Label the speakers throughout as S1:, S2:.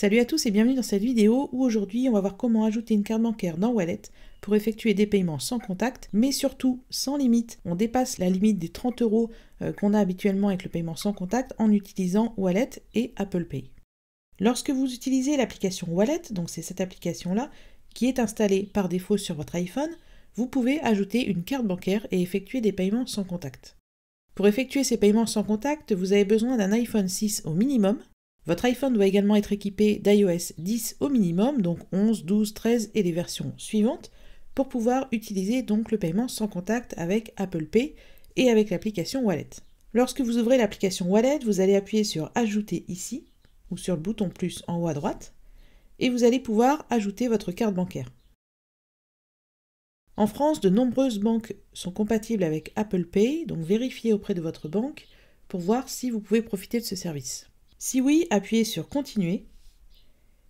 S1: Salut à tous et bienvenue dans cette vidéo où aujourd'hui on va voir comment ajouter une carte bancaire dans Wallet pour effectuer des paiements sans contact mais surtout sans limite. On dépasse la limite des 30 euros euh, qu'on a habituellement avec le paiement sans contact en utilisant Wallet et Apple Pay. Lorsque vous utilisez l'application Wallet, donc c'est cette application là qui est installée par défaut sur votre iPhone, vous pouvez ajouter une carte bancaire et effectuer des paiements sans contact. Pour effectuer ces paiements sans contact, vous avez besoin d'un iPhone 6 au minimum votre iPhone doit également être équipé d'iOS 10 au minimum, donc 11, 12, 13 et les versions suivantes, pour pouvoir utiliser donc le paiement sans contact avec Apple Pay et avec l'application Wallet. Lorsque vous ouvrez l'application Wallet, vous allez appuyer sur Ajouter ici ou sur le bouton plus en haut à droite et vous allez pouvoir ajouter votre carte bancaire. En France, de nombreuses banques sont compatibles avec Apple Pay, donc vérifiez auprès de votre banque pour voir si vous pouvez profiter de ce service. Si oui, appuyez sur Continuer.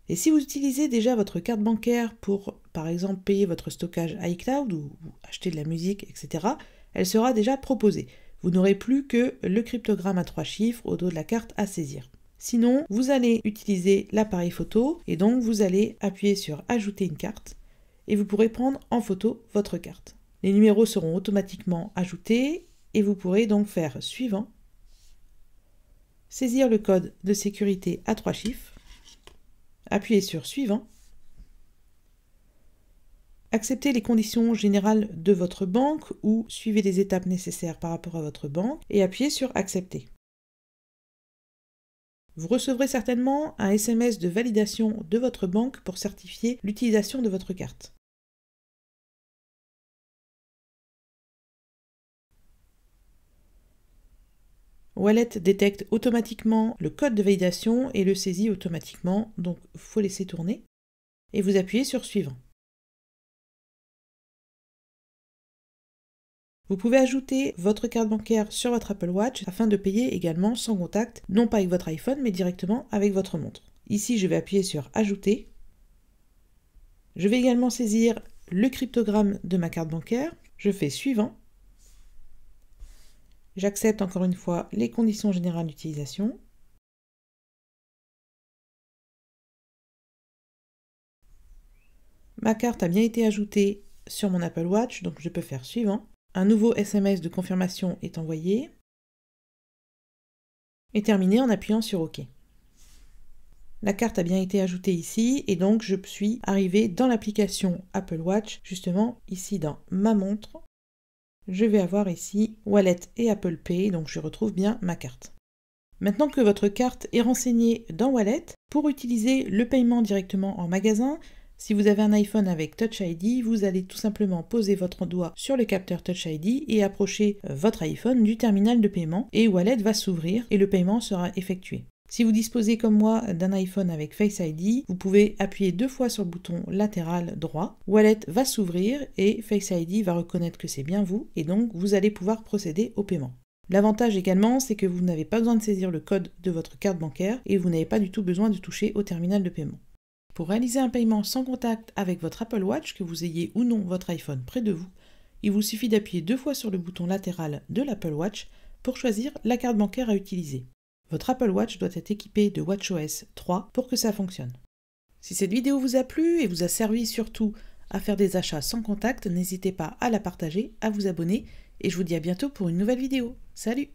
S1: Et si vous utilisez déjà votre carte bancaire pour, par exemple, payer votre stockage iCloud ou acheter de la musique, etc., elle sera déjà proposée. Vous n'aurez plus que le cryptogramme à trois chiffres au dos de la carte à saisir. Sinon, vous allez utiliser l'appareil photo et donc vous allez appuyer sur Ajouter une carte et vous pourrez prendre en photo votre carte. Les numéros seront automatiquement ajoutés et vous pourrez donc faire Suivant saisir le code de sécurité à trois chiffres, appuyer sur Suivant, accepter les conditions générales de votre banque ou suivez les étapes nécessaires par rapport à votre banque et appuyer sur Accepter. Vous recevrez certainement un SMS de validation de votre banque pour certifier l'utilisation de votre carte. Wallet détecte automatiquement le code de validation et le saisit automatiquement, donc il faut laisser tourner. Et vous appuyez sur Suivant. Vous pouvez ajouter votre carte bancaire sur votre Apple Watch afin de payer également sans contact, non pas avec votre iPhone, mais directement avec votre montre. Ici, je vais appuyer sur Ajouter. Je vais également saisir le cryptogramme de ma carte bancaire. Je fais Suivant. J'accepte encore une fois les conditions générales d'utilisation. Ma carte a bien été ajoutée sur mon Apple Watch, donc je peux faire suivant. Un nouveau SMS de confirmation est envoyé. Et terminé en appuyant sur OK. La carte a bien été ajoutée ici et donc je suis arrivé dans l'application Apple Watch, justement ici dans ma montre je vais avoir ici Wallet et Apple Pay, donc je retrouve bien ma carte. Maintenant que votre carte est renseignée dans Wallet, pour utiliser le paiement directement en magasin, si vous avez un iPhone avec Touch ID, vous allez tout simplement poser votre doigt sur le capteur Touch ID et approcher votre iPhone du terminal de paiement et Wallet va s'ouvrir et le paiement sera effectué. Si vous disposez comme moi d'un iPhone avec Face ID, vous pouvez appuyer deux fois sur le bouton latéral droit. Wallet va s'ouvrir et Face ID va reconnaître que c'est bien vous et donc vous allez pouvoir procéder au paiement. L'avantage également, c'est que vous n'avez pas besoin de saisir le code de votre carte bancaire et vous n'avez pas du tout besoin de toucher au terminal de paiement. Pour réaliser un paiement sans contact avec votre Apple Watch, que vous ayez ou non votre iPhone près de vous, il vous suffit d'appuyer deux fois sur le bouton latéral de l'Apple Watch pour choisir la carte bancaire à utiliser. Votre Apple Watch doit être équipé de WatchOS 3 pour que ça fonctionne. Si cette vidéo vous a plu et vous a servi surtout à faire des achats sans contact, n'hésitez pas à la partager, à vous abonner et je vous dis à bientôt pour une nouvelle vidéo. Salut